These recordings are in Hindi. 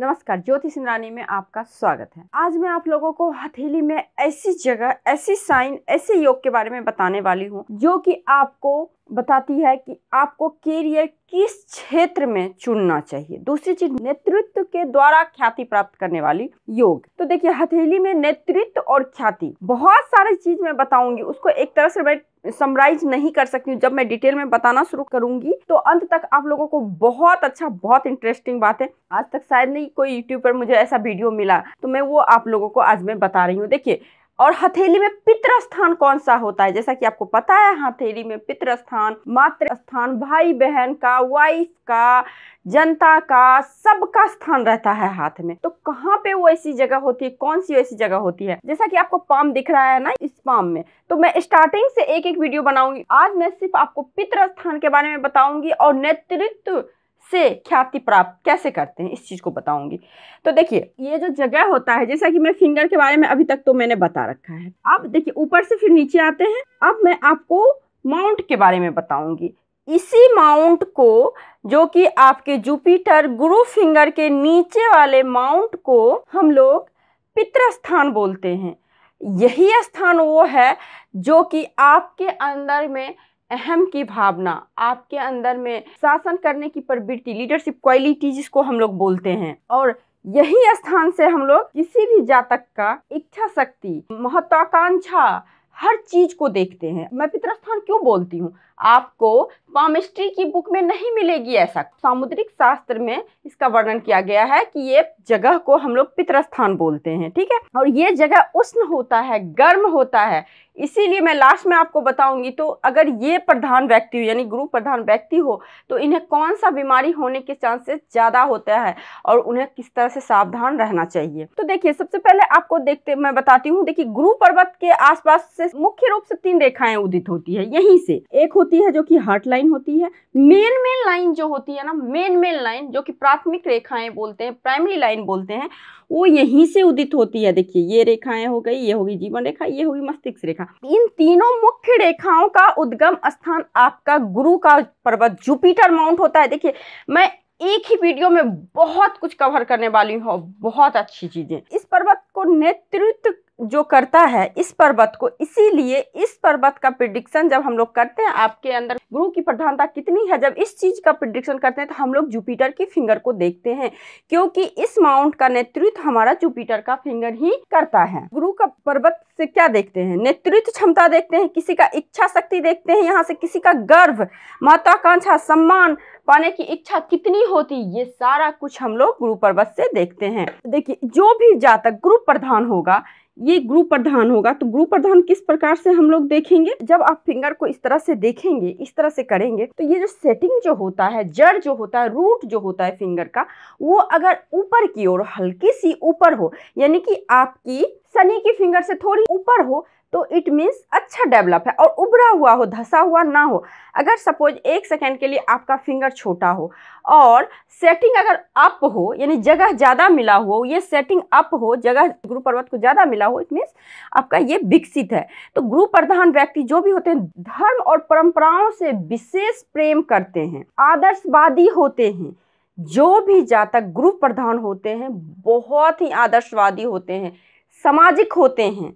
नमस्कार ज्योति सिंधरानी में आपका स्वागत है आज मैं आप लोगों को हथेली में ऐसी जगह ऐसी साइन ऐसे योग के बारे में बताने वाली हूँ जो कि आपको बताती है कि आपको करियर किस क्षेत्र में चुनना चाहिए दूसरी चीज नेतृत्व के द्वारा ख्याति प्राप्त करने वाली योग तो देखिए हथेली में नेतृत्व और ख्याति बहुत सारी चीज मैं बताऊंगी उसको एक तरह से मैं समराइज नहीं कर सकती हूँ जब मैं डिटेल में बताना शुरू करूंगी तो अंत तक आप लोगों को बहुत अच्छा बहुत इंटरेस्टिंग बात है आज तक शायद नहीं कोई यूट्यूब पर मुझे ऐसा वीडियो मिला तो मैं वो आप लोगों को आज मैं बता रही हूँ देखिए और हथेली में पित्र स्थान कौन सा होता है जैसा कि आपको पता है हथेली में पितृ स्थान मातृ स्थान भाई बहन का वाइफ का जनता का सबका स्थान रहता है हाथ में तो कहाँ पे वो ऐसी जगह होती है कौन सी ऐसी जगह होती है जैसा कि आपको पाम दिख रहा है ना इस पाम में तो मैं स्टार्टिंग से एक एक वीडियो बनाऊंगी आज मैं सिर्फ आपको पितृ स्थान के बारे में बताऊंगी और नेतृत्व से ख्याति प्राप्त कैसे करते हैं इस चीज़ को बताऊंगी तो देखिए ये जो जगह होता है जैसा कि मैं फिंगर के बारे में अभी तक तो मैंने बता रखा है अब देखिए ऊपर से फिर नीचे आते हैं अब मैं आपको माउंट के बारे में बताऊंगी इसी माउंट को जो कि आपके जुपिटर गुरु फिंगर के नीचे वाले माउंट को हम लोग पितृस्थान बोलते हैं यही स्थान वो है जो कि आपके अंदर में अहम की भावना आपके अंदर में शासन करने की प्रवृत्ति लीडरशिप क्वालिटी जिसको हम लोग बोलते हैं और यही स्थान से हम लोग किसी भी जातक का इच्छा शक्ति महत्वाकांक्षा हर चीज को देखते हैं मैं पितृस्थान क्यों बोलती हूँ आपको पामिस्ट्री की बुक में नहीं मिलेगी ऐसा सामुद्रिक शास्त्र में इसका वर्णन किया गया है कि ये जगह को हम लोग पितरस्थान बोलते हैं ठीक है और ये जगह उष्ण होता है गर्म होता है इसीलिए मैं लास्ट में आपको बताऊंगी तो अगर ये प्रधान व्यक्ति हो यानी गुरु प्रधान व्यक्ति हो तो इन्हें कौन सा बीमारी होने के चांसेस ज़्यादा होता है और उन्हें किस तरह से सावधान रहना चाहिए तो देखिए सबसे पहले आपको देखते मैं बताती हूँ देखिए गुरु पर्वत के आसपास से मुख्य रूप से तीन रेखाएं उदित होती है यहीं से एक होती होती है जो कि हार्ट लाइन होती है मेन मेन लाइन जो होती है ना मेन मेन लाइन जो कि प्राथमिक रेखाएं बोलते हैं प्राइमरी लाइन बोलते हैं वो यहीं से उदित होती है देखिए ये रेखाएं हो गई ये होगी जीवन रेखा ये होगी मस्तिष्क रेखा इन तीनों मुख्य रेखाओं का उद्गम स्थान आपका गुरु का पर्वत जुपिटर माउंट होता है देखिए मैं एक ही वीडियो में बहुत कुछ कवर करने वाली हूँ बहुत अच्छी चीजें इस पर्वत को नेतृत्व जो करता है इस पर्वत को इसीलिए इस पर्वत का प्रिडिक्शन जब हम लोग करते हैं आपके अंदर गुरु की प्रधानता कितनी है जब इस चीज़ का प्रिडिक्शन करते हैं तो हम लोग जुपिटर की फिंगर को देखते हैं क्योंकि इस माउंट का नेतृत्व हमारा जुपिटर का फिंगर ही करता है गुरु का पर्वत से क्या देखते हैं नेतृत्व क्षमता देखते हैं किसी का इच्छा शक्ति देखते हैं यहाँ से किसी का गर्व महत्वाकांक्षा सम्मान पाने की इच्छा कितनी होती ये सारा कुछ हम लोग गुरु पर्वत से देखते हैं देखिए जो भी जातक गुरु प्रधान होगा ये ग्रुप प्रधान होगा तो ग्रुप प्रधान किस प्रकार से हम लोग देखेंगे जब आप फिंगर को इस तरह से देखेंगे इस तरह से करेंगे तो ये जो सेटिंग जो होता है जड़ जो होता है रूट जो होता है फिंगर का वो अगर ऊपर की ओर हल्की सी ऊपर हो यानी कि आपकी सनी की फिंगर से थोड़ी ऊपर हो तो इट मीन्स अच्छा डेवलप है और उभरा हुआ हो धसा हुआ ना हो अगर सपोज एक सेकेंड के लिए आपका फिंगर छोटा हो और सेटिंग अगर अप हो यानी जगह ज़्यादा मिला हो ये सेटिंग अप हो जगह गुरु पर्वत को ज़्यादा मिला हो इट मीन्स आपका ये विकसित है तो गुरु प्रधान व्यक्ति जो भी होते हैं धर्म और परंपराओं से विशेष प्रेम करते हैं आदर्शवादी होते हैं जो भी जातक गुरु प्रधान होते हैं बहुत ही आदर्शवादी होते हैं सामाजिक होते हैं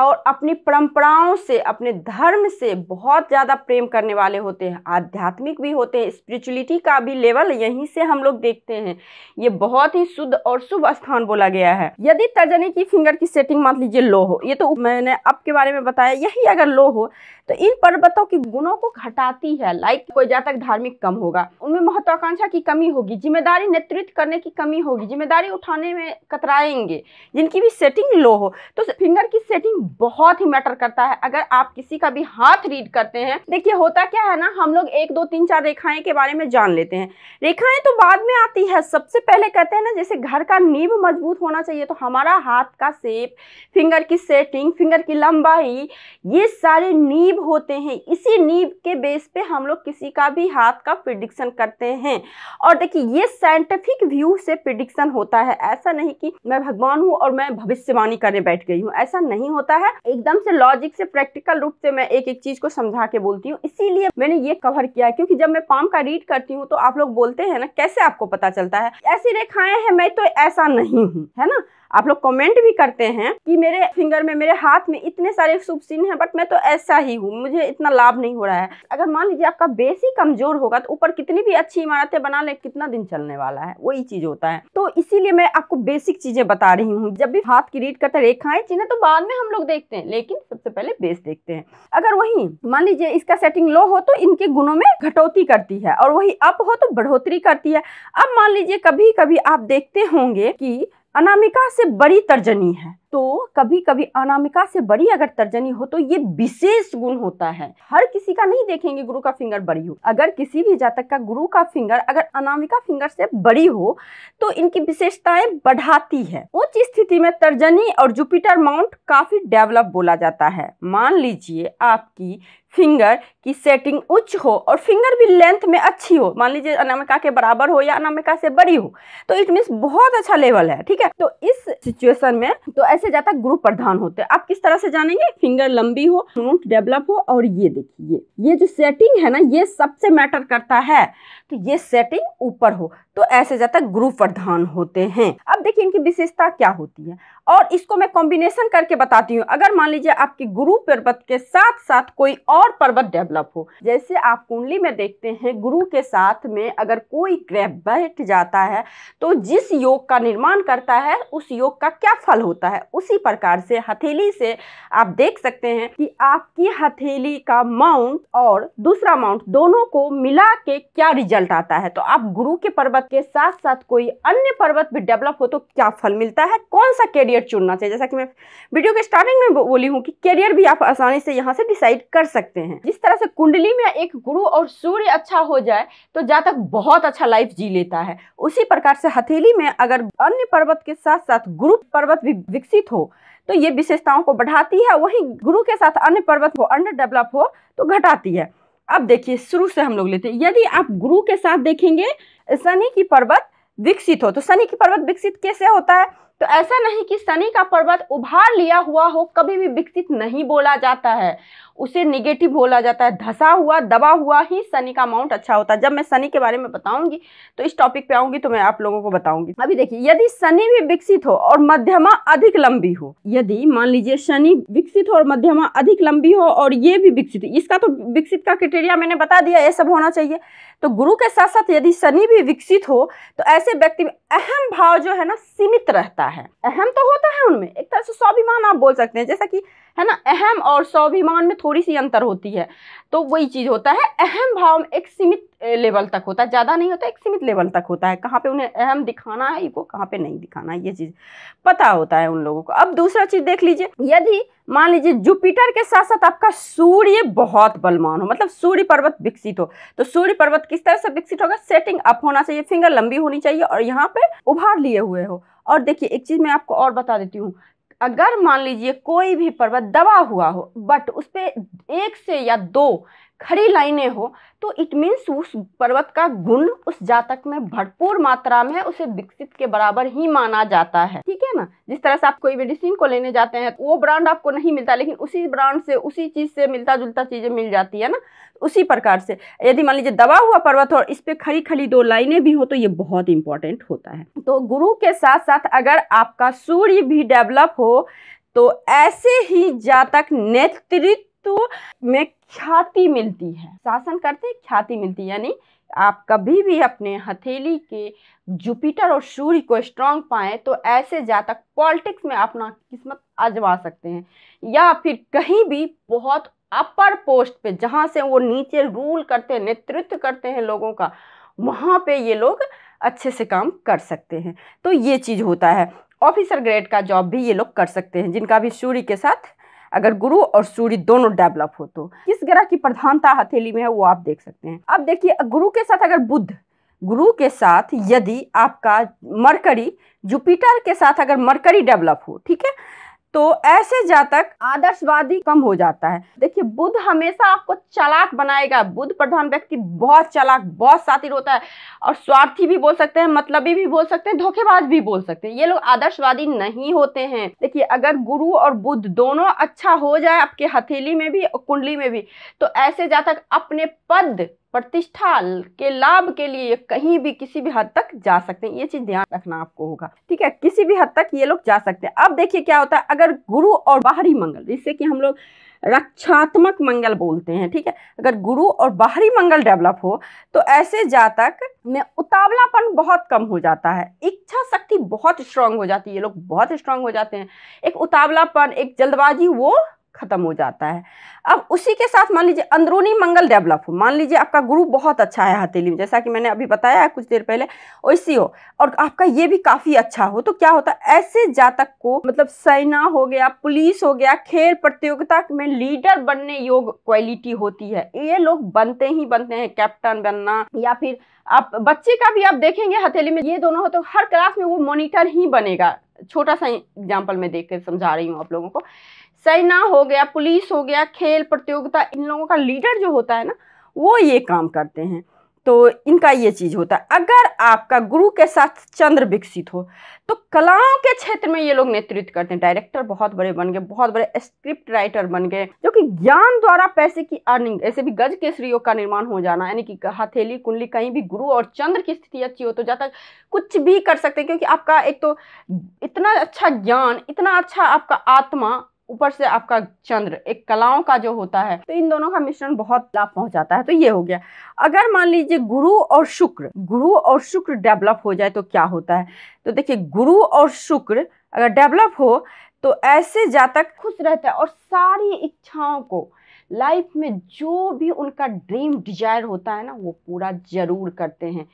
और अपनी परंपराओं से अपने धर्म से बहुत ज़्यादा प्रेम करने वाले होते हैं आध्यात्मिक भी होते हैं स्पिरिचुअलिटी का भी लेवल यहीं से हम लोग देखते हैं ये बहुत ही शुद्ध और शुभ स्थान बोला गया है यदि तर्जनी की फिंगर की सेटिंग मान लीजिए लो हो ये तो मैंने अब के बारे में बताया यही अगर लो हो तो इन पर्वतों के गुणों को घटाती है लाइक कोई जातक धार्मिक कम होगा उनमें महत्वाकांक्षा की कमी होगी जिम्मेदारी नेतृत्व करने की कमी होगी जिम्मेदारी उठाने में कतराएंगे जिनकी भी सेटिंग लो हो तो फिंगर की सेटिंग बहुत ही मैटर करता है अगर आप किसी का भी हाथ रीड करते हैं देखिए होता क्या है ना हम लोग एक दो तीन चार रेखाएं के बारे में जान लेते हैं रेखाएं तो बाद में आती है सबसे पहले कहते हैं ना जैसे घर का नींब मजबूत होना चाहिए तो हमारा हाथ का सेप फिंगर की सेटिंग फिंगर की लंबाई ये सारे नींब होते हैं इसी नींब के बेस पे हम लोग किसी का भी हाथ का प्रिडिक्शन करते हैं और देखिए ये साइंटिफिक व्यू से प्रिडिक्शन होता है ऐसा नहीं कि मैं भगवान हूँ और मैं भविष्यवाणी करने बैठ गई हूँ ऐसा नहीं होता होता है एकदम से लॉजिक से प्रैक्टिकल रूप से मैं एक एक चीज को समझा के बोलती हूँ इसीलिए मैंने ये कवर किया है क्योंकि जब मैं पाम का रीड करती हूँ तो आप लोग बोलते हैं ना कैसे आपको पता चलता है ऐसी रेखाएं हैं मैं तो ऐसा नहीं हूँ है ना आप लोग कमेंट भी करते हैं कि मेरे फिंगर में मेरे हाथ में इतने सारे शुभ चिन्ह हैं बट मैं तो ऐसा ही हूँ मुझे इतना लाभ नहीं हो रहा है अगर मान लीजिए आपका बेस ही कमजोर होगा तो ऊपर कितनी भी अच्छी इमारतें बना ले कितना दिन चलने वाला है वही चीज होता है तो इसीलिए मैं आपको बेसिक चीजें बता रही हूँ जब भी हाथ की रीड करते रेखाएं चिन्ह तो बाद में हम लोग देखते हैं लेकिन सबसे पहले बेस देखते हैं अगर वही मान लीजिए इसका सेटिंग लो हो तो इनके गुणों में घटौती करती है और वही अप हो तो बढ़ोतरी करती है अब मान लीजिए कभी कभी आप देखते होंगे कि अनामिका से बड़ी तर्जनी है तो कभी कभी अनामिका से बड़ी अगर तर्जनी हो तो ये विशेष गुण होता है हर किसी का नहीं देखेंगे गुरु का फिंगर बड़ी हो अगर किसी भी जातक का गुरु का फिंगर अगर अनामिका फिंगर से बड़ी हो तो इनकी विशेषताएं बढ़ाती है उच्च स्थिति में तर्जनी और जुपिटर माउंट काफी डेवलप बोला जाता है मान लीजिए आपकी फिंगर की सेटिंग उच्च हो और फिंगर भी लेंथ में अच्छी हो मान लीजिए अनामिका के बराबर हो या अनामिका से बड़ी हो तो इट मीन बहुत अच्छा लेवल है ठीक है तो इस सिचुएशन में तो ऐसे जाता ग्रुप प्रधान होते हैं आप किस तरह से जानेंगे फिंगर लंबी हो नोट डेवलप हो और ये देखिए ये जो सेटिंग है ना ये सबसे मैटर करता है तो ये सेटिंग ऊपर हो तो ऐसे जाता ग्रुप प्रधान होते हैं अब देखिए इनकी विशेषता क्या होती है और इसको मैं कॉम्बिनेशन करके बताती हूँ अगर मान लीजिए आपके गुरु पर्वत के साथ साथ कोई और और पर्वत डेवलप हो जैसे आप कुंडली में देखते हैं गुरु के साथ में अगर कोई ग्रह बैठ जाता है तो जिस योग का निर्माण करता है उस योग का क्या फल होता है उसी प्रकार से हथेली से आप देख सकते हैं कि आपकी हथेली का माउंट और दूसरा माउंट दोनों को मिला के क्या रिजल्ट आता है तो आप गुरु के पर्वत के साथ साथ कोई अन्य पर्वत भी डेवलप हो तो क्या फल मिलता है कौन सा कैरियर चुनना चाहिए जैसा कि मैं वीडियो के स्टार्टिंग में बोली हूँ कि कैरियर भी आप आसानी से यहाँ से डिसाइड कर सकते सकते हैं जिस तरह से कुंडली में एक गुरु और सूर्य अच्छा हो जाए तो जातक बहुत अच्छा लाइफ जी लेता है उसी प्रकार से हथेली में अगर अन्य पर्वत के साथ साथ गुरु पर्वत भी विकसित हो तो ये विशेषताओं को बढ़ाती है वही गुरु के साथ अन्य पर्वत को अंडर डेवलप हो तो घटाती है अब देखिए शुरू से हम लोग लेते हैं यदि आप गुरु के साथ देखेंगे शनि की पर्वत विकसित हो तो शनि की पर्वत विकसित कैसे होता है तो ऐसा नहीं कि शनि का पर्वत उभार लिया हुआ हो कभी भी विकसित नहीं बोला जाता है उसे निगेटिव बोला जाता है धसा हुआ दबा हुआ ही शनि का अमाउंट अच्छा होता है जब मैं शनि के बारे में बताऊंगी तो इस टॉपिक पे आऊंगी तो मैं आप लोगों को बताऊंगी अभी देखिए यदि शनि भी विकसित हो और मध्यमा अधिक लंबी हो यदि मान लीजिए शनि विकसित हो और मध्यमा अधिक लंबी हो और ये भी विकसित इसका तो विकसित का क्रिटेरिया मैंने बता दिया ये सब होना चाहिए तो गुरु के साथ साथ यदि शनि भी विकसित हो तो ऐसे व्यक्ति में अहम भाव जो है ना सीमित रहता है होता है अहम तो होता है उनमें एक तरह से स्वाभिमान आप बोल सकते हैं जैसा कि है ना अहम और स्वाभिमान में थोड़ी सी अंतर होती है तो वही चीज़ होता है अहम भाव में एक सीमित लेवल तक होता है ज़्यादा नहीं होता एक सीमित लेवल तक होता है कहाँ पे उन्हें अहम दिखाना है इनको कहाँ पे नहीं दिखाना है ये चीज़ पता होता है उन लोगों को अब दूसरा चीज़ देख लीजिए यदि मान लीजिए जुपिटर के साथ साथ आपका सूर्य बहुत बलवान हो मतलब सूर्य पर्वत विकसित हो तो सूर्य पर्वत किस तरह से विकसित होगा सेटिंग अप होना चाहिए फिंगर लंबी होनी चाहिए और यहाँ पे उभार लिए हुए हो और देखिए एक चीज़ मैं आपको और बता देती हूँ अगर मान लीजिए कोई भी पर्वत दबा हुआ हो बट उस पर एक से या दो खड़ी लाइनें हो तो इट मीन्स उस पर्वत का गुण उस जातक में भरपूर मात्रा में उसे विकसित के बराबर ही माना जाता है ठीक है ना जिस तरह से आप कोई मेडिसिन को लेने जाते हैं वो ब्रांड आपको नहीं मिलता लेकिन उसी ब्रांड से उसी चीज़ से मिलता जुलता चीज़ें मिल जाती है ना उसी प्रकार से यदि मान लीजिए दबा हुआ पर्वत और इस पर खड़ी खड़ी दो लाइनें भी हो तो ये बहुत इंपॉर्टेंट होता है तो गुरु के साथ साथ अगर आपका सूर्य भी डेवलप हो तो ऐसे ही जातक नेतृत्व मृत्यु तो में ख्याति मिलती है शासन करते ख्याति मिलती है यानी आप कभी भी अपने हथेली के जुपिटर और सूर्य को स्ट्रांग पाएं तो ऐसे जातक पॉलिटिक्स में अपना किस्मत आजमा सकते हैं या फिर कहीं भी बहुत अपर पोस्ट पे जहाँ से वो नीचे रूल करते हैं नेतृत्व करते हैं लोगों का वहाँ पे ये लोग अच्छे से काम कर सकते हैं तो ये चीज़ होता है ऑफिसर ग्रेड का जॉब भी ये लोग कर सकते हैं जिनका भी सूर्य के साथ अगर गुरु और सूर्य दोनों डेवलप हो तो किस ग्रह की प्रधानता हथेली में है वो आप देख सकते हैं अब देखिए गुरु के साथ अगर बुद्ध गुरु के साथ यदि आपका मरकरी जुपिटर के साथ अगर मरकरी डेवलप हो ठीक है तो ऐसे जातक आदर्शवादी कम हो जाता है देखिए बुद्ध हमेशा आपको चालाक बनाएगा बुद्ध प्रधान व्यक्ति बहुत चालाक बहुत शातिर होता है और स्वार्थी भी बोल सकते हैं मतलबी भी बोल सकते हैं धोखेबाज भी बोल सकते हैं ये लोग आदर्शवादी नहीं होते हैं देखिए अगर गुरु और बुद्ध दोनों अच्छा हो जाए आपके हथेली में भी और कुंडली में भी तो ऐसे जातक अपने पद प्रतिष्ठा के लाभ के लिए ये कहीं भी किसी भी हद तक जा सकते हैं ये चीज़ ध्यान रखना आपको होगा ठीक है किसी भी हद तक ये लोग जा सकते हैं अब देखिए क्या होता है अगर गुरु और बाहरी मंगल जिससे कि हम लोग रक्षात्मक मंगल बोलते हैं ठीक है अगर गुरु और बाहरी मंगल डेवलप हो तो ऐसे जातक में उतावलापन बहुत कम हो जाता है इच्छा शक्ति बहुत स्ट्रांग हो जाती है ये लोग बहुत स्ट्रांग हो जाते हैं एक उतावलापन एक जल्दबाजी वो ख़त्म हो जाता है अब उसी के साथ मान लीजिए अंदरूनी मंगल डेवलप हो मान लीजिए आपका गुरु बहुत अच्छा है हथेली में जैसा कि मैंने अभी बताया है कुछ देर पहले वैसी हो और आपका ये भी काफ़ी अच्छा हो तो क्या होता है ऐसे जातक को मतलब सेना हो गया पुलिस हो गया खेल प्रतियोगिता में लीडर बनने योग क्वालिटी होती है ये लोग बनते ही बनते हैं कैप्टन बनना या फिर आप बच्चे का भी आप देखेंगे हथेली में ये दोनों हो तो हर क्लास में वो मॉनिटर ही बनेगा छोटा सा एग्जाम्पल मैं देख कर समझा रही हूँ आप लोगों को सेना हो गया पुलिस हो गया खेल प्रतियोगिता इन लोगों का लीडर जो होता है ना वो ये काम करते हैं तो इनका ये चीज़ होता है अगर आपका गुरु के साथ चंद्र विकसित हो तो कलाओं के क्षेत्र में ये लोग नेतृत्व करते हैं डायरेक्टर बहुत बड़े बन गए बहुत बड़े स्क्रिप्ट राइटर बन गए जो कि ज्ञान द्वारा पैसे की अर्निंग ऐसे भी गज के श्रीयोग का निर्माण हो जाना यानी कि हथेली कुंडली कहीं भी गुरु और चंद्र की स्थिति अच्छी हो तो जहाँ तक कुछ भी कर सकते हैं क्योंकि आपका एक तो इतना अच्छा ज्ञान इतना अच्छा आपका आत्मा ऊपर से आपका चंद्र एक कलाओं का जो होता है तो इन दोनों का मिश्रण बहुत लाभ पहुंचाता है तो ये हो गया अगर मान लीजिए गुरु और शुक्र गुरु और शुक्र डेवलप हो जाए तो क्या होता है तो देखिए गुरु और शुक्र अगर डेवलप हो तो ऐसे जातक खुश रहता है और सारी इच्छाओं को लाइफ में जो भी उनका ड्रीम डिजायर होता है ना वो पूरा जरूर करते हैं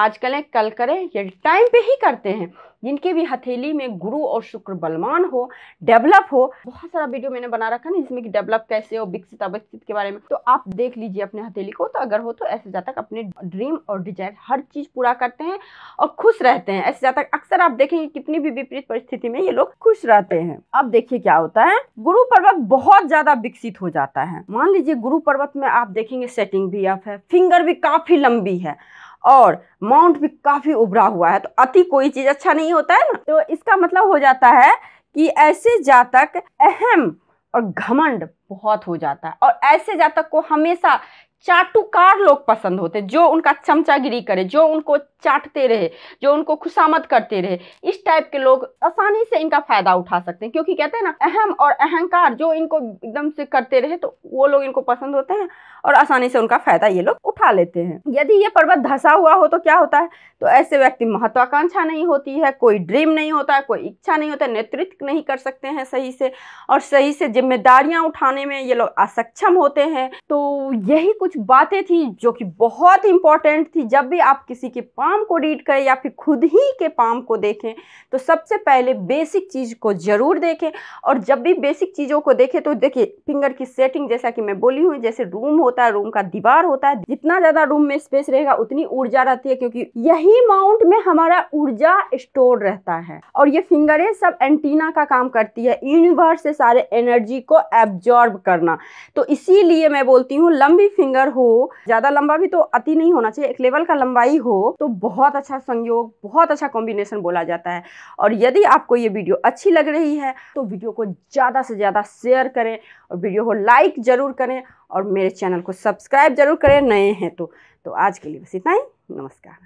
आज करें कल करें या टाइम पे ही करते हैं जिनके भी हथेली में गुरु और शुक्र बलवान हो डेवलप हो बहुत सारा वीडियो मैंने बना रखा ना जिसमें कि डेवलप कैसे हो विकसित अविकसित के बारे में तो आप देख लीजिए अपने हथेली को तो अगर हो तो ऐसे जातक अपने ड्रीम और डिजायर हर चीज पूरा करते हैं और खुश रहते हैं ऐसे जातक अक्सर आप देखेंगे कितनी भी विपरीत परिस्थिति में ये लोग खुश रहते हैं अब देखिए क्या होता है गुरु पर्वत बहुत ज्यादा विकसित हो जाता है मान लीजिए गुरु पर्वत में आप देखेंगे सेटिंग भी अप है फिंगर भी काफी लंबी है और माउंट भी काफ़ी उभरा हुआ है तो अति कोई चीज़ अच्छा नहीं होता है ना तो इसका मतलब हो जाता है कि ऐसे जातक अहम और घमंड बहुत हो जाता है और ऐसे जातक को हमेशा चाटुकार लोग पसंद होते जो उनका चमचागिरी करे जो उनको चाटते रहे जो उनको खुशामद करते रहे इस टाइप के लोग आसानी से इनका फायदा उठा सकते हैं क्योंकि कहते हैं ना अहम और अहंकार जो इनको एकदम से करते रहे तो वो लोग इनको पसंद होते हैं और आसानी से उनका फायदा ये लोग उठा लेते हैं यदि ये पर्वत धंसा हुआ हो तो क्या होता है तो ऐसे व्यक्ति महत्वाकांक्षा नहीं होती है कोई ड्रीम नहीं होता है कोई इच्छा नहीं होता नेतृत्व नहीं कर सकते हैं सही से और सही से जिम्मेदारियां उठाने में ये लोग असक्षम होते हैं तो यही कुछ बातें थी जो कि बहुत इंपॉर्टेंट थी जब भी आप किसी के पाम को रीड करें या फिर खुद ही के पाम को देखें तो सबसे पहले बेसिक चीज़ को ज़रूर देखें और जब भी बेसिक चीज़ों को देखें तो देखिए फिंगर की सेटिंग जैसा कि मैं बोली हूँ जैसे रूम हो होता है रूम का दीवार होता है जितना ज्यादा रूम में स्पेस रहेगा उतनी ऊर्जा रहती है क्योंकि यही माउंट में हमारा ऊर्जा स्टोर रहता है और ये फिंगरें सब एंटीना का काम करती है यूनिवर्स से सारे एनर्जी को एब्जॉर्ब करना तो इसीलिए मैं बोलती हूँ लंबी फिंगर हो ज्यादा लंबा भी तो अति नहीं होना चाहिए एक लेवल का लंबाई हो तो बहुत अच्छा संयोग बहुत अच्छा कॉम्बिनेशन बोला जाता है और यदि आपको ये वीडियो अच्छी लग रही है तो वीडियो को ज़्यादा से ज़्यादा शेयर करें और वीडियो को लाइक ज़रूर करें और मेरे चैनल को सब्सक्राइब जरूर करें नए हैं तो तो आज के लिए बस इतना ही नमस्कार